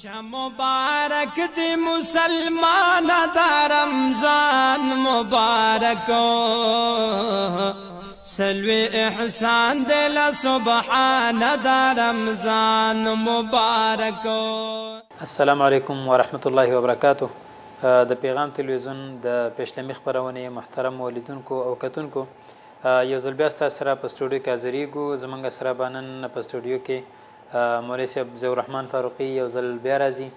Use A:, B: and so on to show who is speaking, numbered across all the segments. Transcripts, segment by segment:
A: مبارک دی مسلمان دا رمضان مبارکو سلوی احسان دل سبحان دا رمضان مبارکو السلام علیکم ورحمت الله وبرکاتو د پیغام تلویزیون د پښتني خبرونه محترم ولیدونکو او کتونکو یو ځل بیا ستاسو سره په سټوډیو کې حاضرېږو زمونږ سره بانن په سټوډیو کې مولوي صاحب ضیاء الرحمن فاروقي یو ځل بیا راځي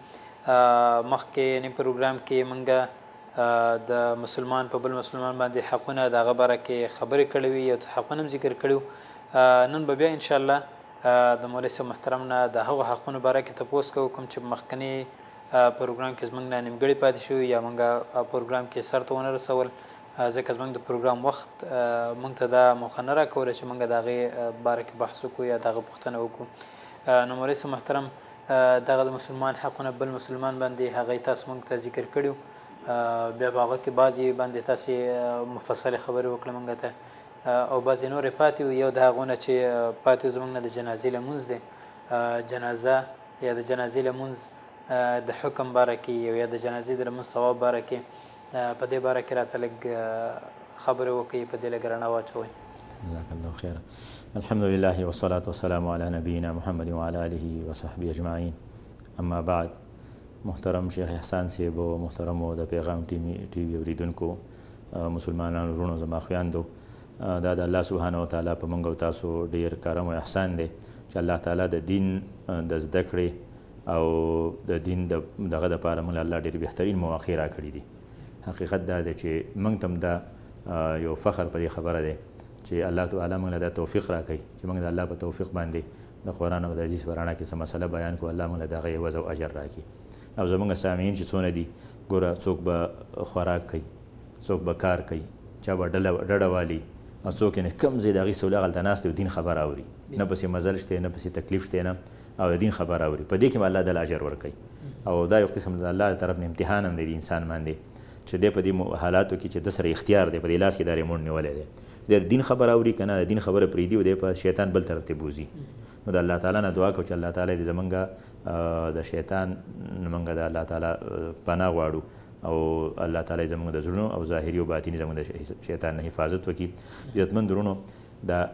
A: مخکې یعنی پروګرام کې منګه د مسلمان په بل مسلمان باندې حقونه د هغه باره کې خبرې کړې وي یو څه حقونه ذکر کړو نن به بیا ان شاء الله د مولوي صاحب محترم نه د هغو حقونو باره کې تپوس کوو کوم چې مخکنی پروګرام کې زمونږ نه نیمګړی پاتې شو یا مونږه پروګرام کې سرته ونه رسول ځکه زمونږ د پروګرام وخت مونږ ته دا موخه نه راکوله چې مونږ د هغې باره کې بحث وکړو یا د هغه پوښتنه وکړو نو مولوي صاحب محترم دغه د مسلمان حقونه بل مسلمان باندې هغه تاسو مونږ ته ذکر کړیو بیا باغه کې بعضی باندې تاسو مفصل خبرې وکړه مونږ ته او بعضی نورې پاتې یو د هغونه چې پاتې زمونږ نه د جنازې لمونځ دی جنازه یا د جنازې لمونځ د حکم باره کې یو یا د جنازې د لمونځ ثواب باره کې په دې باره کې راته لږ خبرې وکړي په دې لږ رڼا واچوئ
B: جزاك الله خيرا الحمد لله والصلاة والسلام على نبينا محمد وعلى آله وصحبه أجمعين اما بعد محترم شیخ احسان صاحب او محترم او د پیغام ټیمی ټي وی اوریدونکو مسلمانانو ورونو زما خویندو دا د الله سبحانه و تعالی په منګو تاسو ډیر کرم او احسان دی چې الله تعالی د دین د زده کړې او د دین د دغه د پاره موږ الله ډیر بهترین مواقع را کړی دي حقیقت دا دی چې موږ تم دا یو فخر په خبره دی چې الله تعالی موږ له توفیق راکړي چې موږ د الله په توفیق باندې د قران او د حدیث برانا کې سم مسله بیان کو الله موږ له دغه یوز او اجر راکړي او زموږ سامعین چې څونه دي ګوره څوک به خوراک کوي څوک به کار کوي چا به ډله ډډه والی او څوک نه کم زی دغه سوله غلط نه استو دین خبر اوري نه پسې مزل شته نه پسې تکلیف شته نه او دین خبر اوري په دې کې الله د اجر ورکړي او دا یو قسم د الله طرف نه امتحان هم دی انسان باندې چې د په دې حالاتو کې چې د سره اختیار دی په دې لاس کې دا ریمون نیولې دی د دین خبره اوري کنه د دین خبره پریدي او د شیطان بل طرف ته بوزي نو د الله تعالی نه دعا کو چې الله تعالی دې زمونږه د شیطان منګه د الله تعالی پناه غواړو او الله تعالی زمونږ د زړونو او ظاهري او باطینی زمونږ د شیطان نه حفاظت وکړي عزتمن درونو د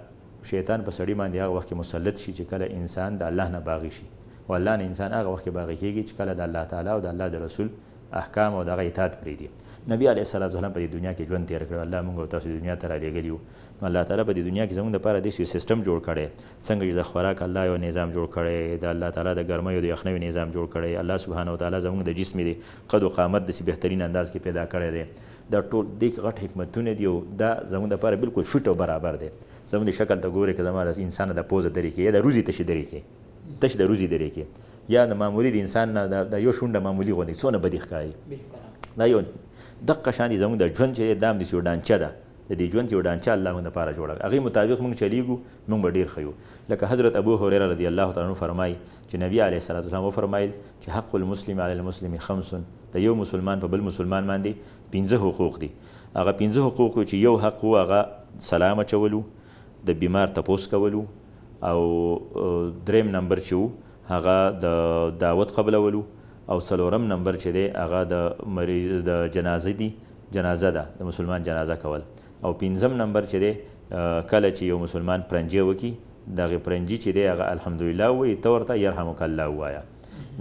B: شیطان په سړی باندې هغه وخت مسلط شي چې کله انسان د الله نه باغی شي والله نه انسان هغه وخت باغی کیږي چې کله د الله تعالی او د الله د رسول احکام او دغه اطاعت پریدي نبی علیه الصلاه والسلام په دنیا کې ژوند تیر کړ الله موږ تاسو دنیا ته را لېږلی نو الله تعالی په دنیا کې زموږ لپاره د یو سیستم جوړ کړي څنګه چې د خوراک الله یو نظام جوړ کړي د الله تعالی د ګرمۍ او د یخنۍ نظام جوړ کړي الله سبحانه وتعالى زموږ د جسم دی قد او قامت د سي بهترین انداز کې پیدا کړی دی دا ټول د غټ حکمتونه دی او دا زموږ لپاره بالکل فټ او برابر دی زموږ د شکل ته ګوره که زموږ انسان د پوزه درې کې یا د روزي تشي درې کې تش د روزي درې کې یا د معمولی د انسان نه د یو شونډه معمولی غوندې څونه بدې ښکاري دا یو دقه شان دي زموږ د ژوند چې دا هم داسې یو ډانچه ده د دې ژوند یو ډانچه الله موږ دپاره جوړه کړه هغې مطابق موږ چلیږو موږ به ډېر ښه یو لکه حضرت ابو هریره رضی الله تعالی عنه فرمایي چې نبی علیه صلات وسلام وفرمایل چې حق المسلم علی المسلم خمس د یو مسلمان په بل مسلمان باندې پنځه حقوق دي هغه پنځه حقوق چې یو حق و هغه سلام اچولو د بیمار تپوس کولو او دریم نمبر چې و هغه د دعوت قبلولو او څلورم نمبر چې دی هغه د مریض د جنازه دی جنازه ده د مسلمان جنازه کول او پنځم نمبر چې دی کله چې یو مسلمان پرنجي وکي دغه پرنجي چې دی هغه الحمدلله وایي ته ورته یرحمک الله وایا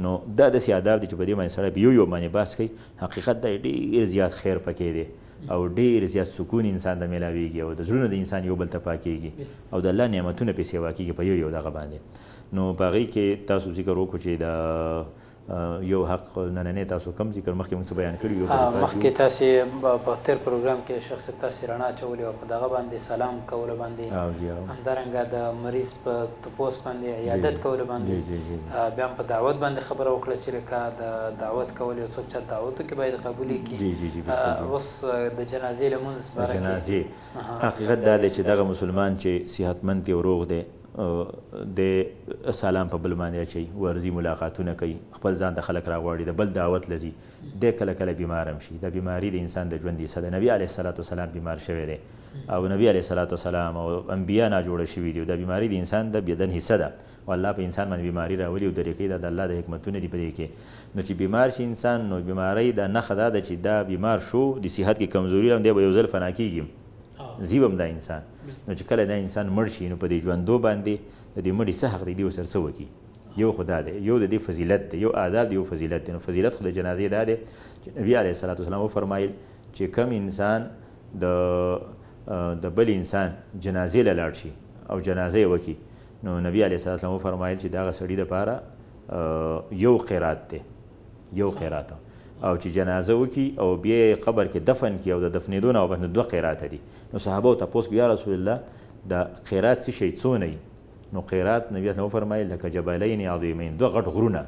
B: نو دا داسې آداب دی چې په دې باندې سړی یو یو باندې بحث کوي حقیقت دا ډېر زیات خیر پکې دی او ډیر زیات سکون انسان د ملاویږي او د زړونو د انسان یو بل ته پاکیږي او د الله نعمتونه په سیوا کیږي په یو یو دغه باندې نو په هغې کې تاسو ذکر وکړو چې د یو حق نننې تاسو کم ذکر مخکې موږ بیان کړی یو مخکې
A: تاسو په تیر پروګرام کې شخص تاسو رڼا چولې او په دغه باندې سلام کول باندې همدارنګه د مریض په تپوس باندې عیادت کول
B: باندې
A: بیا په دعوت باندې خبره وکړه چې لکه د دعوت کول یو څه چې دعوتو کې باید قبول کړي اوس د جنازې لمونځ بارے جنازې حقیقت دا دی چې دغه
B: مسلمان چې صحتمند دی او روغ دی د سلام په بل باندې اچي ورزي ملاقاتونه کوي خپل ځان د خلک راغواړي د بل دعوت لزي د کله کله بیمار هم شي د بیماری د انسان د ژوند حصه ده نبی علیه الصلات والسلام بیمار شوی دی او نبی علیه الصلات والسلام او انبیا نه جوړ شوی دی د بیماری د انسان د بدن حصه ده او الله په انسان باندې بیماری راولي او طریقې د الله د حکمتونه دی په دې کې نو چې بیمار شي انسان نو بیماری د نخ ده چې دا بیمار شو د صحت کې کمزوري هم دی به یو ځل فنا کیږي زیبم دا انسان نو چې کله دا انسان مړ شي نو په دې ژوندو باندې د دې مړي څه حق دی دی ورسره څه وکړي یو خدا دی یو د دې فضیلت دی یو آداب دی یو فضیلت دی نو فضیلت خو د جنازې دا دی چې نبي علیه الصلات والسلام وفرمایل چې کم انسان د د بل انسان جنازې له لاړ شي او جنازه یې وکړي نو نبي علیه الصلات والسلام وفرمایل چې دغه سړي دپاره یو قیرات دی یو قیرات دی او چې جنازه وکي او بیا قبر کې دفن کی او د دفنېدو نه باندې دوه قیرات دي نو صحابه ته پوس یا رسول الله د قیرات څه شي څونه نو قیرات نبی ته فرمایل لکه جبلین عظیمین دوه غټ غرونه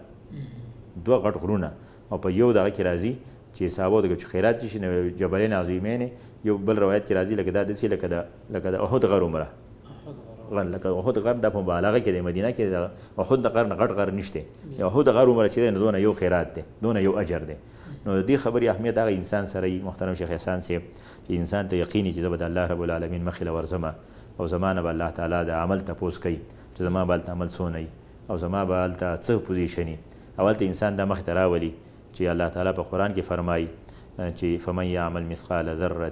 B: دوه غټ غرونه او په یو دغه کې راځي چې صحابه دغه چې خیرات شي نو جبلین عظیمین یو بل روایت کې راځي لکه دا د سې لکه دا لکه دا احد غر عمره غن لکه احد غر د مبالغه کې د مدینه کې د احد غر نه غټ غر نشته احد غر عمره چې دونه یو خیرات دی دونه یو اجر دی نو دې خبرې اهمیت هغه انسان سره محترم شیخ احسان صاحب چې انسان ته یقیني چې زه به د الله رب العالمین مخې له ورځمه او زما نه به الله تعالی د عمل تپوس کوي چې زما به هلته عمل څونه او زما به هلته څه پوزیشن وي او هلته انسان دا مخې ته راولي چې الله تعالی په قرآن کې فرمایي چې فمن یعمل مثقال ذره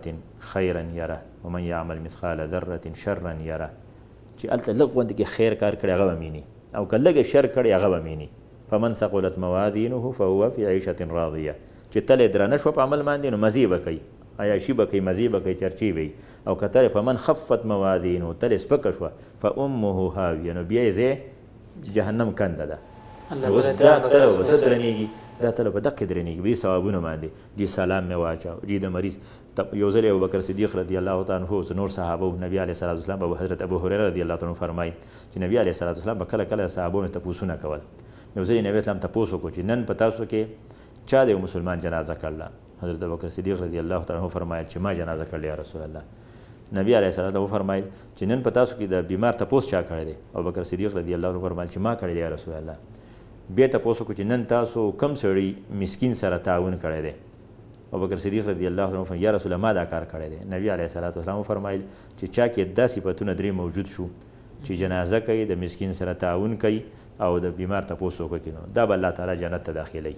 B: خیرا یره ومن یعمل مثقال ذره شرا یره چې هلته لږ غوندې کې خیر کار کړی هغه به مینی او که لږ شر کړی هغه به مینی فمن ثقلت موازینه فهو فی عیشة راضیه چې تل درنه شو په عمل باندې نو مزی به کوي عیاشي به کوي مزی به کوي چرچی به او کتل فمن خفت موازینو تل سپک شو فامه هاویه نو بیا یې جهنم کنده ده اوس دا تل وسه درنیږي دا تل په دقه درنیږي به ثوابونه باندې جی سلام مې واچاو جی د مریض یو ځل ابو بکر صدیق رضی الله تعالی عنہ نور صحابه نبی علیه الصلاه والسلام او حضرت ابو هريره رضی الله تعالی عنہ فرمایي چې نبی علیه الصلاه والسلام به کله کله صحابونو ته پوښتنه کول یو ځل نبی اسلام تاسو کو چې نن په تاسو کې چا د مسلمان جنازه کړله حضرت ابوبکر صدیق رضی الله تعالی عنہ فرمایل چې ما جنازه کړل یا رسول الله نبی علیه السلام فرمایل چې نن په تاسو کې د بیمار تپوس چا کړی دی ابوبکر صدیق رضی الله عنہ فرمایل چې ما کړی یا رسول الله بیا تپوس کو چې نن تاسو کم سړی مسکین سره تعاون کړی دی ابوبکر صدیق رضی الله عنہ فرمایل یا رسول الله ما دا کار کړی دی نبی علیه السلام فرمایل چې چا کې دا صفاتونه درې موجود شو چې جنازه کوي د مسکین سره تعاون کوي او د بیمار تپوس وکړي نو دا به الله تعالی جنت ته داخلي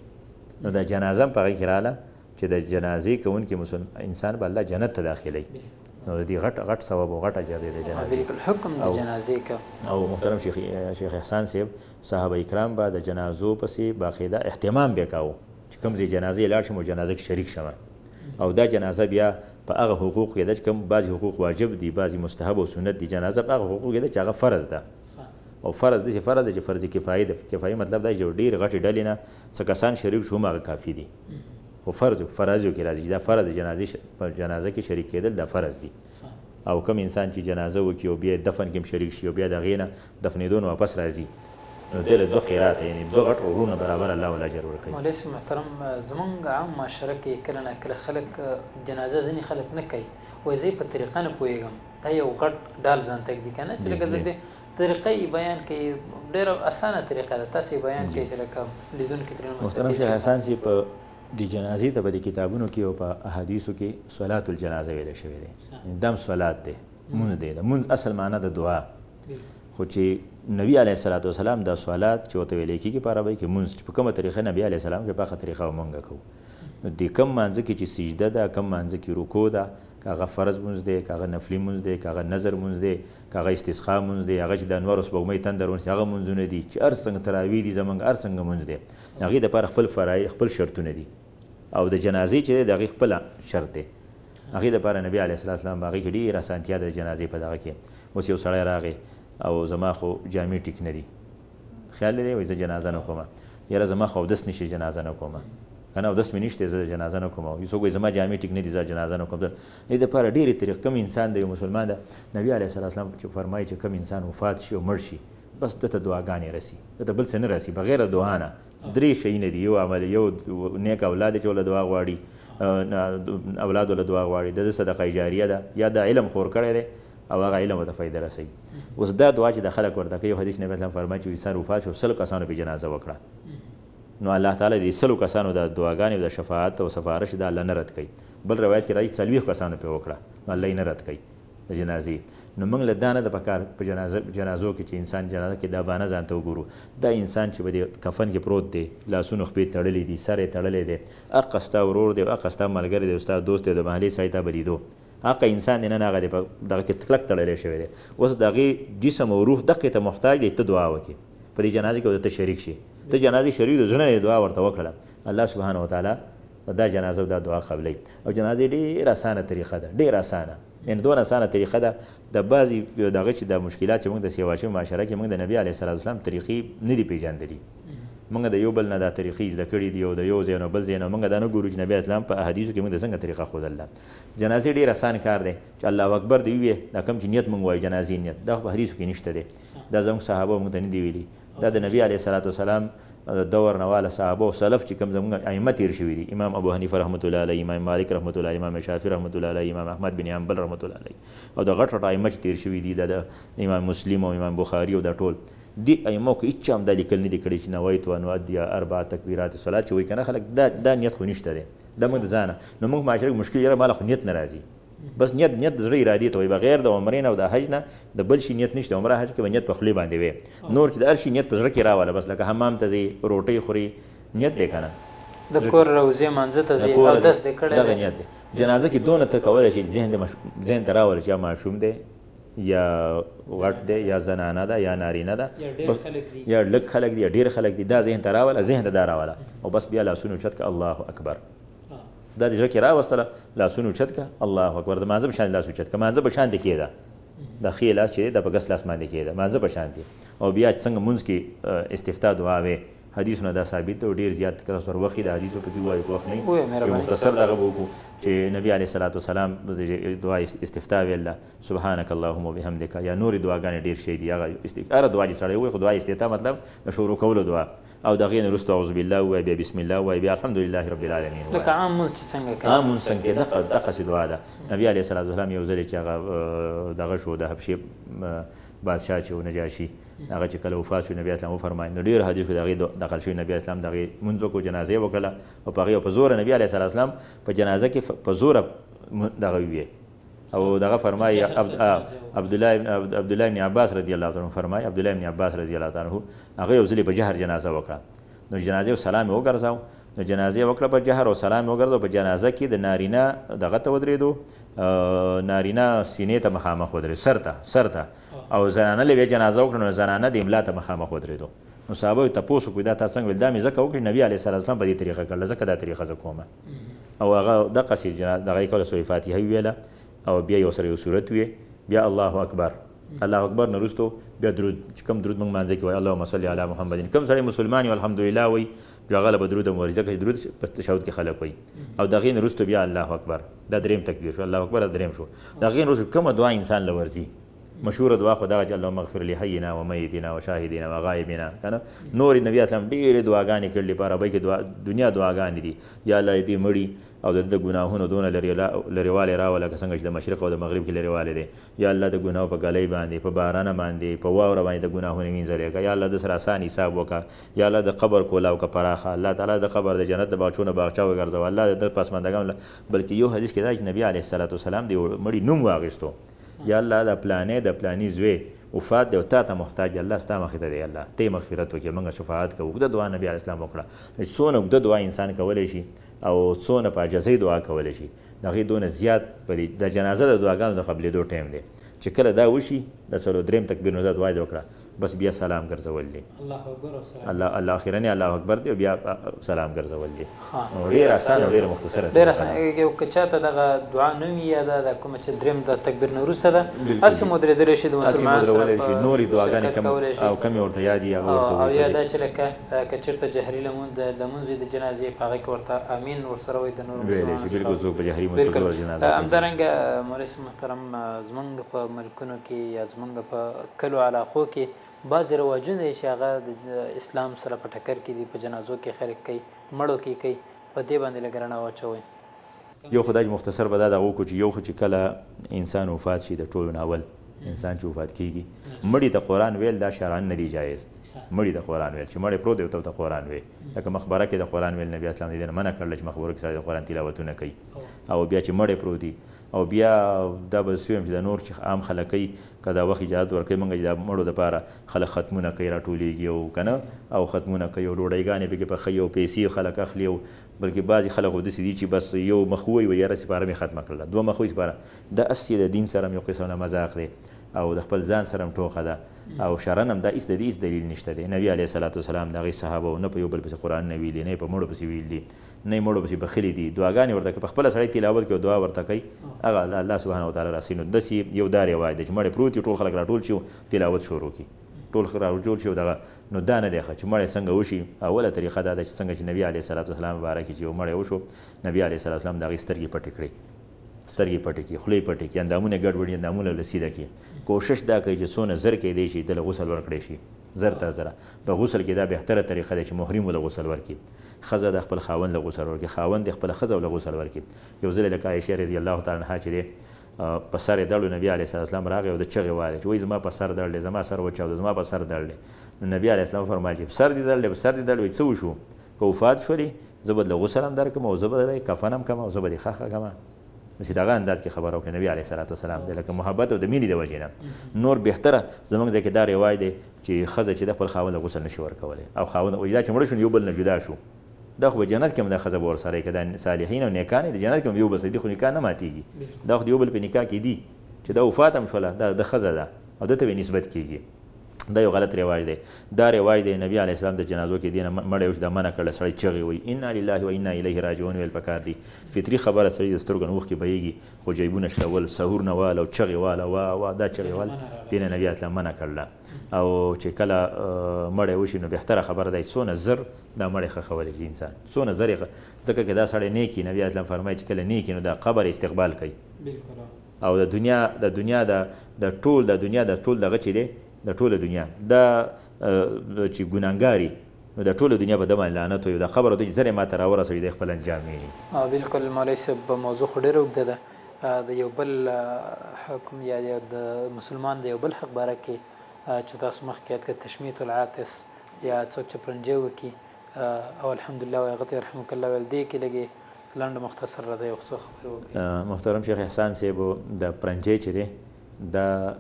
B: نو د جنازه په غیر رااله چې د جنازې کوونکې مسلمان انسان به الله جنت ته داخلي نو د دې غټ غټ ثواب او غټ اجر دی د جنازې الحکم د جنازې کا او محترم شیخ شیخ احسان صاحب صحابه کرام به د جنازو پسې باقاعده اهتمام وکاو چې کوم ځای جنازې لاړ شم او جنازې کې شریک شوم او دا جنازه بیا په هغه حقوق کې د کوم بعض حقوق واجب دي بعض مستحب او سنت دي جنازه په هغه حقوق کې د هغه فرض ده او فرض داسې فرض دی چې فرض کفایي ده کفایي مطلب دا چې ډېرې غټې ډلې نه څه کسان شریک شو هم هغه کافي دي خو فرض فرضیو کې راځي دا فرض جنازې په جنازه کې شریک کېدل دا فرض دي او کم انسان چې جنازه وکړي او بیا دفن کې هم شریک شي او بیا د هغې نه دفنېدو نه واپس راځي نو دله دوه قیرات یعنی دوه غټ ورونه برابر الله ولا اجر ورکوي مولوی
A: صاحب محترم زمونږ عام معاشره کې کله نه کله خلک جنازه ځینې خلک نه کوي وایي زه په طریقه نه پوهېږم دا یو غټ ډال ځان ته ږدي که نه چې لکه زه طریقه بیان کوي ډیر اسانه طریقه ده تاسو بیان کوي چې لکه لیدون
B: کې ترنه محترم شیخ حسن سی په د جنازې ته د کتابونو کې او په احادیثو کې صلات الجنازه ویل شوی دی دم صلات دی مونږ دی مونږ اصل معنی د دعا خو چې نبی علیه الصلاۃ والسلام د صلات چې وته ویل کېږي په عربی کې مونږ په کومه طریقه نبی علیه السلام کې په هغه طریقه مونږ کوو نو د کم مانځ کې چې سجده ده کم مانځ کې رکوع ده هغه فرض مونځ دی هغه نفلي مونځ دی هغه نظر مونځ دی هغه استسقا مونځ دی هغه چې د انوارو سپوږمۍ تندر ونیسي هغه مونځونه دي چې هر څنګه تراویح دي زموږ هر څنګه مونځ دی د هغې دپاره خپل فرایع خپل شرطونه دي او د جنازې چې دی د هغې خپله شرط دی هغې دپاره نبي علیه السلام په هغې کې ډېره اسانتیا د جنازې په دغه کې اوس یو سړی راغی او زما خو جامې ټیک نه دي خیال دی وایي زه جنازه نه کوم یاره زما خو اودس نشي جنازه نه کومه کنه او داس مې نشته زه جنازه نه کوم یو څوک زما جامې ټیک نه دي زه جنازه نه کوم دې دپاره ډېرې طریق کم انسان دی یو مسلمان ده نبي علیه السلام چې فرمایي چې کم انسان وفات شي او مړ شي بس دته دعاګانې رسی دته بل څه نه رسی بغیر دعا نه درې شیونه دي یو عمل یو نیک اولاد چې ول دعا غواړي اولاد ول دعا غواړي د صدقه جاریه ده یا د علم خور کړی دی او هغه علم ته فایده رسی اوس دا دعا چې د خلک ورته کوي حدیث نبی اسلام فرمایي چې سر وفات شو سل کسانو په جنازه وکړه نو الله تعالی دې سلو کسانو د دعاګانې د شفاعت او سفارش دا الله نه رد کوي بل روایت کې راځي څلوېښت کسانو پې وکړه نو الله یې نه رد کوي د جنازې نو موږ له دا نه د پکار په جنازه جنازو کې چې انسان جنازه کې دا بانه ځان ته وګورو دا انسان چې به د کفن کې پروت دی لاسونه خپې تړلي دي سر یې تړلی دی اقه ستا ورور دی اقه ستا ملګری دی ستا دوست دی د محلي سړی ته بلیدو هغه انسان دی نه هغه دی دغه کې کلک تړلی شوی دی اوس د هغې جسم او روح دقې ته محتاج دی ته دعا وکړي په دې جنازه کې ته شریک شي ته جنازې شریک د زړه دعا ورته وکړه الله سبحانه وتعالی دا جنازه دا دعا قبلی او جنازې ډېر اسانه طریقه ده ډېر اسانه یعنی دوه اسانه طریقه ده د بعضی دغه چې د مشکلات چې موږ د سیواشي معاشره کې موږ د نبی علیه الصلاه والسلام طریقې نه دی پیژندلی موږ د یو بل نه دا طریقې زده کړې دي او د یو ځای نه بل ځای نه موږ دا نه ګورو چې نبی اسلام په احادیثو کې موږ د څنګه طریقه ښودله جنازې ډېر اسان کار دی چې الله اکبر دی وي دا کم چې نیت موږ وایو جنازې نیت دا په حدیثو کې نشته دی دا زموږ صحابه موږ ته نه دی ویلي دا د نبی علیه الصلاۃ والسلام دور نواله صحابه او سلف چې کوم زموږ ائمه تیر شوي دي امام ابو حنیفه رحمۃ اللہ علیہ امام مالک رحمۃ اللہ امام شافعی رحمۃ اللہ علیہ امام احمد بن حنبل رحمۃ اللہ علیہ او د غټ غټ ائمه چې تیر شوي دي د امام مسلم او امام بخاری او دا ټول دی ائمه کې هیڅ هم دا لیکل نه دي کړی چې نوایت او انواد یا اربع تکبیرات صلات چې وایي کنه خلک دا دا نیت خو نشته دی دا موږ ځانه نو موږ معاشره مشکل یې مال خو نیت ناراضي بس نیت نیت د زړه ارادې ته وي بغیر د عمرې نه او د حج نه د بل شي نیت نشته عمره حج کې به نیت په خولې باندې وي نور چې د هر شي نیت په زړه کې راواله بس لکه حمام ته ځي روټۍ خوري نیت دی که نه د کور روزې منځه ته ځي اودس دې کړی دغه نیت دی جنازه کې دونه ته کولی شي ذهن دې ذهن ته راولي چې یا ماشوم دی یا غټ دی یا زنانه ده یا نارینه ده یا لږ خلک دي یا ډېر خلک دي دا ذهن ته راوله ذهن ته دا راوله او بس بیا لاسونه اوچت که الله اکبر دا د زړه کې راوستله لاسونه اوچت کړه الله اکبر د مانځه په شان لاس اوچت کړه مانځه په شان دې کېده د ښې لاس چې دی دا په ګس لاس باندې کېده مانځه په شان دی او بیا څنګه مونځ کې استفتا دعا وې حدیثونه دا ثابت دی او ډیر زیات کله سره وخت د حدیثو په کې وایي وخت نه یو مختصر دغه وکړو چې نبی علیه الصلاۃ والسلام د دعا استفتاء ویله سبحانك اللهم وبحمدك یا نور دعاګانې ډیر شي دی هغه هر دعا چې سړی وایي خو دعا استفتاء مطلب د شروع کولو دعا او دغه نه رستو اعوذ بالله وایي بیا بسم الله وایي بیا الحمدلله رب العالمین لکه
A: عام مونږ چې څنګه کوي عام مونږ څنګه
B: دغه دغه دعا ده نبی علیه الصلاۃ والسلام یو ځل چې هغه دغه شو د حبشې بادشاه چې و نجاشي هغه چې کله وفات شو نبی اسلام وفرمایي نو ډېر حدیثو د هغې داخل شوي نبی اسلام د هغې لمونځ وکړو جنازه یې وکړله او په هغې په زوره نبی علیه السلام په جنازه کې په زوره دغه ویې او دغه فرمای عبد الله عبد الله بن عباس رضی الله عنه فرمای عبد الله بن عباس رضی الله عنه هغه یو ځلې په جهر جنازه وکړه نو جنازه او سلام یې وګرځاو نو جنازه وکړه په جهر او سلام یې وګرځاو په جنازه کې د نارینه دغه ته ودرېدو نارینه سینې ته مخامخ ودرېد سر ته سر ته او زنانه لوی جنازه وکړه نو زنانه د املا ته مخامخ ودرېدو نو صحابه تپوس کوي دا تاسو څنګه ویل دا مې ځکه وکړي نبی علیه الصلاه والسلام په دې طریقه کړل ځکه دا طریقه زه کوم او هغه دغه سي دغه کوله سورې فاتحه ویله او بیا یو سره یو صورت وی بیا الله اکبر الله اکبر نرستو بیا درود چې کوم درود موږ مانځي کې وای اللهم صل علی محمد کوم سره مسلمان یو الحمدلله وای بیا غلب درود مورزه کې درود په تشهود کې خلق وای او دغه نرستو بیا الله اکبر دا دریم تکبیر شو الله اکبر دریم شو دغه نرستو کوم دعا انسان لورځي مشهور دعا خو دا چې اللهم اغفر لي حينا وميتنا وشاهدنا وغائبنا کنه نور نبی اسلام ډېرې دعاګانې کړلې په عربی کې دعا دنیا دعاګانې دي یا الله دې مړي او د ګناهونو دونه لري لريواله راوله که څنګه چې د مشرق او د مغرب کې لريواله دي یا الله د ګناهو په غلې باندې په باران باندې په واور باندې د ګناهونو وینځلې کا یا الله د سره آسان حساب وکا یا الله د قبر کولاو کا پراخه الله تعالی د قبر د جنت د باغچونو باغچا وګرځو الله د پسمندګان بلکې یو حدیث کې دا چې نبی عليه الصلاه والسلام دی مړي نوم واغستو یا الله د پلانې د پلانې زوی وفات دی او تا ته محتاج الله ستا مخې ته دی الله ته مغفرت وکړې موږ شفاعت کوو اوږده دعا نبي علیه اسلام وکړه څونه اوږده دعا انسان کولی شي او څونه په عاجزۍ دعا کولی شي د هغې دونه زیات په د جنازه د دعاګانو د قبلېدو ټایم دی چې کله دا وشي د څلور درېیم تکبیر نو دا دعا دې وکړه بس بیا سلام ګرځول دي الله اکبر الله الله اخرنی الله اکبر دی بیا سلام ګرځول دي نو ډیر اسانه ډیر مختصره ډیر اسانه
A: یو کچاته دغه دعا نوم یا د کوم چې دریم د تکبیر نه وروسته ده اسې مدرې درې شي د مسلمان سره نورې دعاګانې کم او کم ورته یادي هغه ورته او یا دا چې لکه کچرته جهري لمون د لمونځ د جنازې په هغه کې ورته امين ورسره وي د نور ویلې شي بالکل زو په جهري مون ته جنازه همدارنګه مولوی محترم زمنګ په ملکونو کې یا زمنګ په کلو علاقو کې بعض رواجونه چې هغه د اسلام سره په ټکر کې دي په جنازو کې خلک کوي مړو کې کوي په دې باندې لږ رڼا واچوئ
B: یو خدای مختصر به دا د وکړو چې یو خو چې کله انسان وفات شي د ټولو اول انسان چې وفات کیږي مړي ته قرآن ویل دا شرعن نه دی جایز مړی د قران ویل چې مړی پرو دی ته قران وی لکه مخبره کې د قران ویل نبی اسلام دې نه منع کړل چې مخبره کې د قران تلاوتونه کوي او بیا چې مړی پرو دی او بیا دا به سویم چې د نور چې عام خلکای کدا وخت اجازه ورکړي موږ د مړو لپاره خلک ختمونه کوي راټولېږي او کنه او ختمونه کوي او ډوډۍ به کې په خيو پیسې خلک اخلي او بلکې بعضي خلک د سړي چې بس یو مخوي وي یاره سپاره می ختمه کړل دوه مخوي سپاره د اصل د دین سره یو قسم مذاق لري او د خپل ځان سره ټوخه ده او شرن هم دا ایس د دې ایس دلیل نشته دی نبی علیه صلوات والسلام دغه صحابه نه په یو بل پسې قران نه ویلی نه په مړو پسې ویلی نه مړو پسې بخلی دي دعاګانې ورته په خپل سړی تلاوت کوي دعا ورته کوي هغه الله سبحانه وتعالى راسینو دسی یو دا روایت دی چې مړې پروت ټول خلک راټول شي تلاوت شروع کړي ټول خراب جوړ شو دغه نو دا نه دی ښه چې مړی څنګه وشي اوله طریقه دا ده چې څنګه چې نبي علیه صلات وسلام مبارک چې یو مړی وشو نبي علیه صلات وسلام د هغې سترګې پټې کړې سترګې پټې کړي خولې پټې کړي اندامونه ګډوډ اندامونه لسیده کړي کوشش دا کوي چې څونه زر کیدی شي دله غسل ورکړی شي زر ته زره په غسل کې دا بهتره طریقه ده چې محرم له غسل ورکړي ښځه د خپل خاوند له غسل ورکړي خاوند د خپل ښځه له غسل ورکړي یو ځل لکه عایشه رضی الله تعالی عنها چې دی په سر یې دړو نبی علیه السلام راغی او د چغې وایي چې وایي زما په سر دړلې زما سر وچاو زما په سر دړلې نو نبی علیه السلام فرمایل چې سر دې دړلې په سر دې دړلې څه وشو که وفات شولې زه به د غسل هم درکم او زه به کفن هم کم او زه به د ښه ښه کمه چې دغه انداز کې خبره وکړي نبی علیه صلات وسلام د لکه محبت او د مینې د وجې نه نور بهتره زموږ ځای کې دا روایت دی چې ښځه چې د خپل خاوند غسل نشي ورکولی او خاوند وجدا چې مړه شو یو بل نه جدا شو دا خو په جنت کې هم دا ښځه به ورسره وي که دا صالحین او نیکان د جنت کې هم یو بل سره دي خو نکاح نه ماتېږي دا خو د یو بل په نکاح کې دي چې دا وفات هم شوله دا د ښځه ده او ده ته به نسبت کېږي دا یو غلط رواج دی دا رواج دی نبی علی السلام د جنازو کې دینه مړ یو د منه کړل سړی چغي وي ان لله و انا الیه راجعون ویل پکار دی فطری خبره سړی د سترګو نوخ کې بهیږي خو جیبونه شول سحور نه وال او چغي وال وا وا دا چغي وال دینه نبی علی السلام منه کړل او چې کله مړ یو شي نو به تر خبره دی څونه زر دا مړ خخولې دی انسان څونه زر ځکه کې دا سړی نیکی نبی علی السلام فرمایي چې کله نیکی نو دا قبر استقبال کوي بالکل او د دنیا د دنیا د ټول د دنیا د ټول دغه چي دی د ټوله دنیا دا چې ګناګاری نو د ټوله دنیا په د باندې لعنت وي دا خبره د زره ماته راورسوي د خپل انجام
A: یې بالکل مولوي صاحب په موضوع خو ډېر اوږده ده د یو بل حکم یا د مسلمان د یو بل حق باره کې چې تاسو مخکې یاد کړ تشمیت العاطس یا څوک چې پرنجو کې او الحمدلله او غتی رحمک الله ول دی کې لګي لاند مختصر را دی خو
B: محترم شیخ احسان صاحب د پرنجې چې دی دا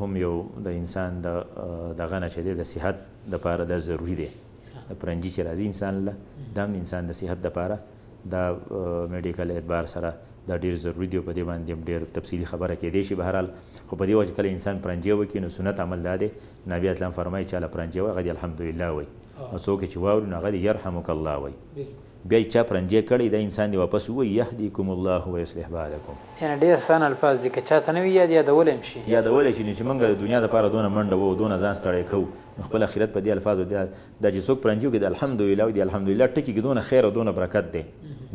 B: هم یو د انسان د دغه نه چې د صحت د پاره د ضروری دی د پرنجي چې راځي انسان له دم انسان د صحت د پاره دا میډیکل اعتبار سره دا ډیر ضروری دی په دې باندې ډیر تفصیلی خبره کې دی شي بهرحال خو په دې وجه کله انسان پرنجي وکړي نو سنت عمل دا دی نبی اسلام فرمایي چې له پرنجي وغه دی الحمدلله وي نو څوک چې واوري نو هغه دی يرحمک الله وي بالکل بیا چا پرنجې کړی دا انسان دی واپس وایي یهدیکم الله ویصلح بالکم
A: یعنی ډېر اسان الفاظ دي که چا ته نه وي یاد یادولی هم شي
B: یادولی شي نو چې موږ د دنیا دپاره دونه منډه وو دونه ځان ستړی کوو نو خپل اخرت په دې الفاظو دا چې څوک پرنجي وکړي د الحمدلله وایي د الحمدلله ټکي کې دونه خیر او دونه برکت دی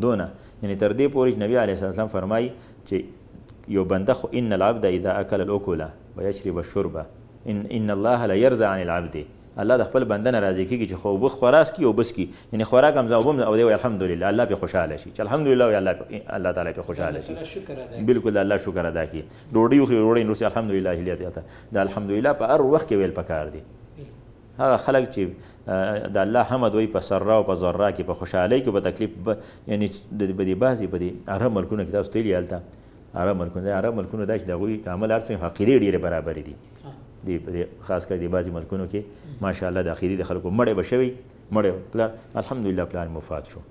B: دونه یعنی تر دې پورې چې نبي علیه السلام فرمایي چې یو بنده خو ان العبد اذا اکل الاکله ویشرب الشربه ان, ان الله لا يرضى عن العبد الله د خپل بنده ناراضي کیږي چې خو بخ خوراس کی او بس کی یعنی خوراک هم زوبم او دی الحمدلله الله په خوشاله شي چې الحمدلله او الله الله تعالی په خوشاله شي بالکل الله شکر ادا کی ډوډۍ خو ډوډۍ نو الحمدلله الیت اتا دا الحمدلله په هر وخت کې ویل پکار دی هغه خلک چې د الله حمد وای په سره او په ذره کې په خوشحالۍ کې په تکلیف یعنی د بدی بازي په دې عرب ملکونو کې تاسو تیلی الته عرب ملکونه عرب ملکونه دا چې د غوي کامل ارسن حقيري ډیره برابر دي دی خاص کر دی بعضی ملکونو کې ماشاءالله د اخیری د خلکو مړې بشوي مړې پلار الحمدلله پلار مفات شو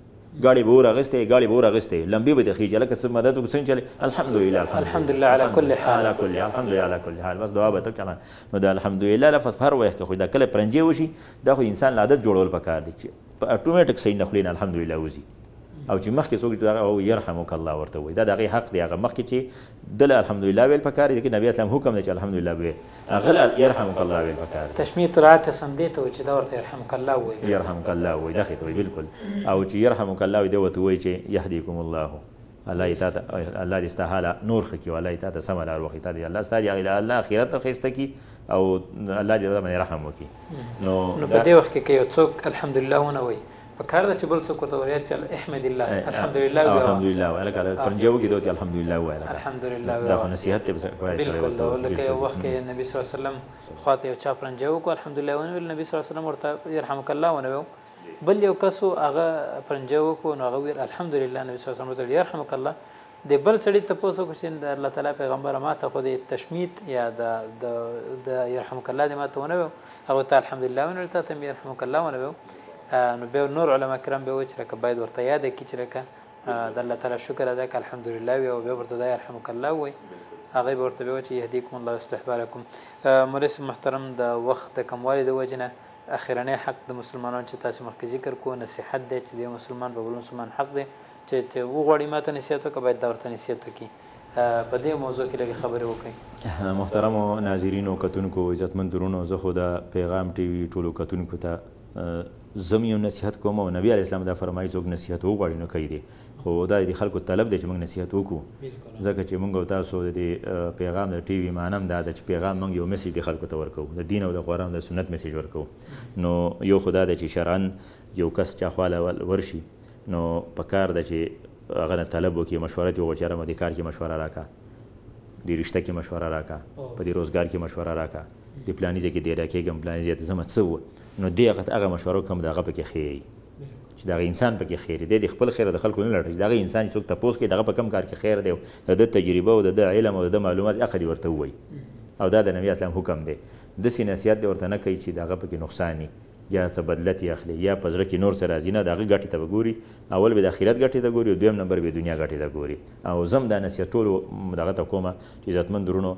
B: گاڑی بور اغسته گاڑی بور اغسته لمبی به تخیج لکه سم مدد کو سن چلی الحمدلله الحمدلله على كل حال على كل الحمدلله على كل حال بس دعا به تک نه نو د الحمدلله لفظ هر وخت خو دا کله پرنجي وشي دا خو انسان عادت جوړول پکار دی چې په اتوماتیک صحیح نخلین الحمدلله وزي او چې مخکې څوک دغه او يرحمک الله ورته وایي دا د هغې حق دی هغه مخکې چې دله الحمدلله ویل پکار دی نبی اسلام حکم دی چې الحمدلله ویل هغه يرحمک الله ویل پکار دی
A: تشمیه قرات سمدې ته وایي چې دا ورته يرحمک الله وایي يرحمک
B: الله وایي دغې ته وایي بالکل او چې يرحمک الله وایي دی ورته وایي چې يهديکم الله الله دې تاسو الله دې ستاله نور خکې الله دې تاسو سم لار وخت دې الله ستاسو هغه الله اخرت خسته کی او الله دې باندې رحم وکي نو په دې وخت کې یو څوک الحمدلله ونه وي په کار د
A: چبل څوک ته وریا چل احمد الله الحمدلله الحمدلله وعلى قال پنجو
B: کې دوت الحمدلله وعلى الحمدلله دا خو نصيحت دی بالکل دا لکه یو وخت
A: کې نبی صلی الله علیه وسلم خواته یو چا پنجو کو الحمدلله ونه نبی صلی الله علیه وسلم ورته يرحمك الله ونه بل یو کس هغه پنجو کو نو هغه الحمدلله نبی صلی الله علیه وسلم يرحمك الله د بل سړی تاسو کو چې د الله تعالی پیغمبر ما ته خو د تشمیت یا د د يرحمك الله دې ما ته ونه او ته الحمدلله ونه ته يرحمك الله ونه نو به نور علما کرام به و چې راکه باید ورته یاد کی چې راکه د الله تعالی شکر ادا ک الحمدلله او به ورته د يرحمک الله وي هغه به ورته و چې يهديكم الله يصلح بالکم مولس محترم د وخت د کموالي د وجنه اخرنه حق د مسلمانانو چې تاسو مخکې ذکر کو نصيحت دی چې د مسلمان په بل مسلمان حق دی چې و غوړی ماته نصيحت وکړي باید دا ورته نصيحت وکړي په دې موضوع کې لږ خبرې وکړي
B: محترم ناظرینو کتونکو عزتمن درونو زه خو د پیغام ټي وي ټولو کتونکو ته زم یو نصیحت کوم او نبی علی اسلام دا فرمایي څوک نصیحت وغواړي نو کوي دی خو دا د خلکو طلب دی چې موږ نصیحت وکړو ځکه چې موږ او تاسو د پیغام د ټي وي مانم دا د پیغام موږ یو میسج د خلکو ته ورکو د دین او د قرآن د سنت میسج ورکو نو یو خدا د چې شرعن یو کس چا خواله ورشي نو پکار ده چې هغه نه طلب وکړي مشوره دی وغوښتره مې د کار کې مشوره راکا د رشته کې مشوره راکا په دې روزګار کې مشوره راکا د پلانې ځای کې دی راکېږم پلانې ځای ته ځم څه و نو دی هغه هغه مشوره وکړم د هغه پکې ښیي چې دغه انسان پکې خیر دی د خپل خیر د خلکو نه لټي دغه انسان چې څوک تپوس کوي دغه په کم کار کې خیر دی د تجربه او د علم او د معلومات اخلي ورته ووي او دا د نبی اسلام حکم دی د سي نصيحت دی ورته نه کوي چې دغه پکې نقصان نه یا څه بدلت یې اخلي یا په زړه کې نور څه راځي نه د هغې ګټې ته به ګوري اول به د آخرت ګټې ته ګوري او دویم نمبر به دنیا ګټې ته ګوري او زم دا نصیحت ټولو دغه ته کومه چې عزتمند ورونو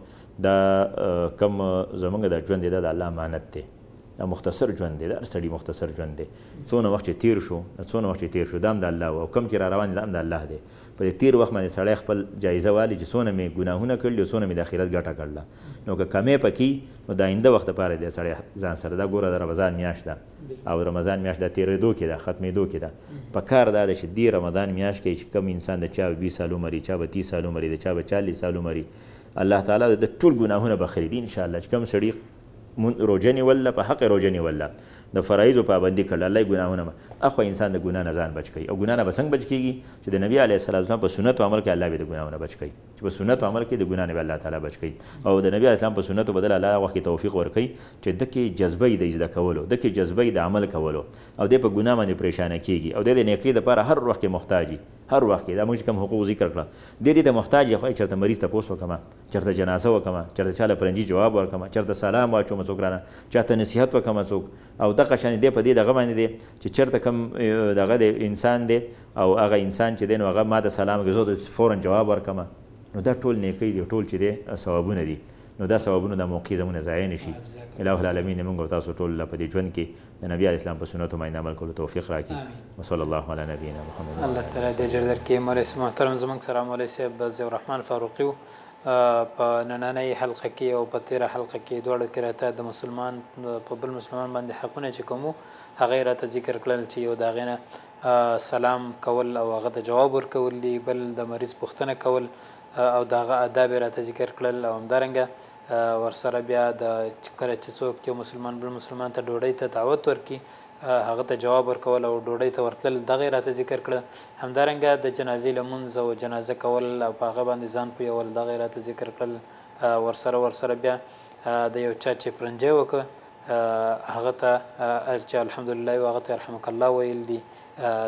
B: دا کم زمونږ د ژوند دی دا د الله امانت دی دا مختصر ژوند دی دا هر سړي مختصر ژوند دی څونه وخت تیر شو څونه وخت تیر شو دا هم د الله او کم چې را روان دی دا هم د الله دی په دې تیر وخت باندې سړی خپل جایزه والی چې څونه مې ګناهونه کړلي او څونه مې د آخرت ګټه کړله نو که کمې پکې نو د آینده وخت لپاره دی سړی ځان سره دا ګوره د رمضان میاشت ده او رمضان میاشت د تیرېدو کې ده ختمېدو کې ده په کار دا ده چې دې رمضان میاشت کې چې کم انسان د چا به بیس سالو مري چا به تیس سالو مري د چا به چالیس سالو مري الله تعالی د ټول ګناهونه بخښلي دي انشاءالله چې کم سړي روجنی ول په حق روجنی ول د فرایض پابندی کړل الله ګناهونه اخو انسان د ګناه نه ځان بچ کوي او ګناه نه بسنګ بچ کیږي چې د نبی علی السلام په سنت او عمل کې الله به د ګناهونه بچ کوي چې په سنت او عمل کې د ګناه نه الله تعالی بچ کوي او د نبی علی السلام په سنت بدل الله وخت توفیق ورکړي چې د کې جذبې د زده کولو د کې جذبې د عمل کولو او د په ګناه باندې پریشان کیږي او د نیکی د لپاره هر وخت محتاجي هر وخت کې دا موږ کوم حقوق ذکر کړه د دې د محتاج یې خو چرته مریض ته پوسو کما چرته جنازه وکما چرته چاله پرنجي جواب ورکما چرته سلام واچوم څوک رانه چاته نصیحت وکما څوک او دغه شان دی په دې دغه باندې دی چې چرته کم دغه د انسان دی او هغه انسان چې دی نو هغه ما ته سلام کوي زه فورا جواب ورکما نو دا ټول نیکی دی ټول چې دی ثوابونه دي نو دا ثوابونه د موقع زمونه ضایع نشي الہ العالمین موږ تاسو ټول په دې ژوند کې د نبی اسلام په سنتو باندې عمل کولو توفیق راکړي وصلی الله علی نبینا محمد
A: الله تعالی دې جردر کې مولوی محترم زمونږ سره مولوی صاحب بزو الرحمن فاروقی په نننۍ حلقه کې او په تیره حلقه کې دوړ کې راته د مسلمان په بل مسلمان باندې حقونه چې کوم هغه راته ذکر کړل چې یو دا غینه سلام کول او هغه ته جواب ورکول بل د مریض پوښتنه کول او دغه آداب راته ذکر کړل او همدارنګه ورسره بیا د کله چې څوک یو مسلمان بل مسلمان ته ډوډۍ ته دعوت ورکړي هغه ته جواب ورکول او ډوډۍ ته ورتلل دغه راته ذکر کړل همدارنګه د جنازې لمونځ او جنازه کول او په هغه باندې ځان پویول دغه راته ذکر کړل ورسره ورسره بیا د یو چا چې پرنجه وکړه هغه ته چې الحمدلله او هغه ته رحمک الله ویل دي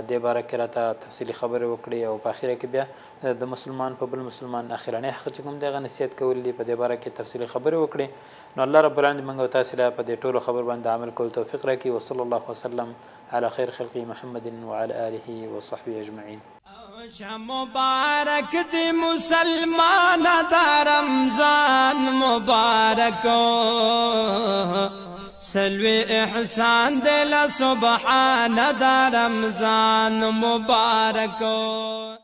A: د باره کې راته تفصیلي خبرې وکړي او په اخره کې بیا د مسلمان په بل مسلمان اخیرانه حق چې کوم دغه نصیحت کول دي په دې باره کې تفصیلي خبرې وکړي نو الله رب العالمین موږ تاسو ته په دې ټولو خبر باندې عمل کول توفیق راکړي وصلی الله وسلم على خير خلقه محمد وعلى آله وصحبه أجمعين مبارک دی مسلمان دا رمضان مبارک
B: سلوی احسان دل سبحان دا رمضان مبارکو